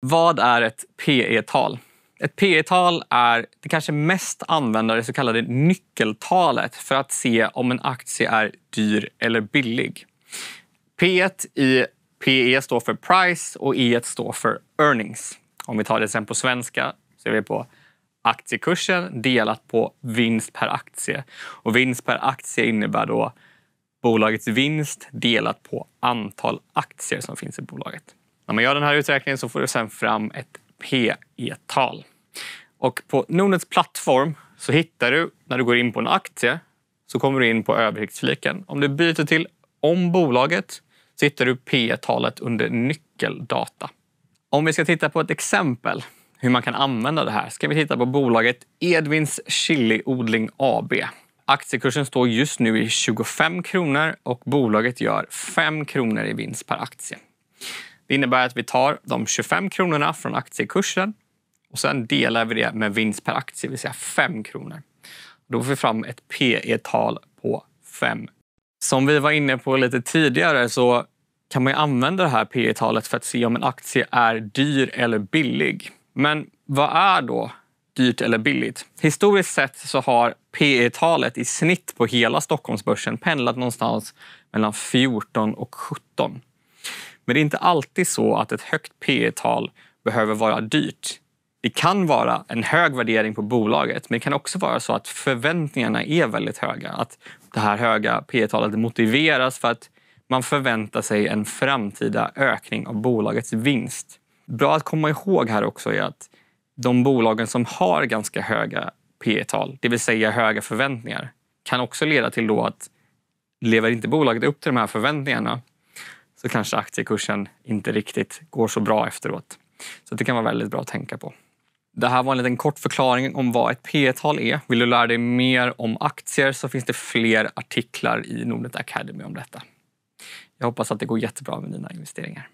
Vad är ett PE-tal? Ett PE-tal är det kanske mest använda det så kallade nyckeltalet för att se om en aktie är dyr eller billig. P1 i PE står för price och e står för earnings. Om vi tar det sen på svenska så är vi på aktiekursen delat på vinst per aktie. Och vinst per aktie innebär då bolagets vinst delat på antal aktier som finns i bolaget. När man gör den här uträkningen så får du sen fram ett PE-tal. Och på Nordnets plattform så hittar du, när du går in på en aktie, så kommer du in på översiktsfliken. Om du byter till om bolaget så hittar du P-talet under nyckeldata. Om vi ska titta på ett exempel hur man kan använda det här ska vi titta på bolaget Edvins Chiliodling AB. Aktiekursen står just nu i 25 kronor och bolaget gör 5 kronor i vinst per aktie. Det innebär att vi tar de 25 kronorna från aktiekursen och sen delar vi det med vinst per aktie, det vill säga 5 kronor. Då får vi fram ett PE-tal på 5. Som vi var inne på lite tidigare så kan man använda det här PE talet för att se om en aktie är dyr eller billig. Men vad är då dyrt eller billigt? Historiskt sett så har PE talet i snitt på hela Stockholmsbörsen pendlat någonstans mellan 14 och 17. Men det är inte alltid så att ett högt P tal behöver vara dyrt. Det kan vara en hög värdering på bolaget, men det kan också vara så att förväntningarna är väldigt höga. Att det här höga P talet motiveras för att man förväntar sig en framtida ökning av bolagets vinst. Bra att komma ihåg här också är att de bolagen som har ganska höga P tal det vill säga höga förväntningar, kan också leda till då att lever inte bolaget upp till de här förväntningarna så kanske aktiekursen inte riktigt går så bra efteråt. Så det kan vara väldigt bra att tänka på. Det här var en liten kort förklaring om vad ett P tal är. Vill du lära dig mer om aktier så finns det fler artiklar i Nordnet Academy om detta. Jag hoppas att det går jättebra med dina investeringar.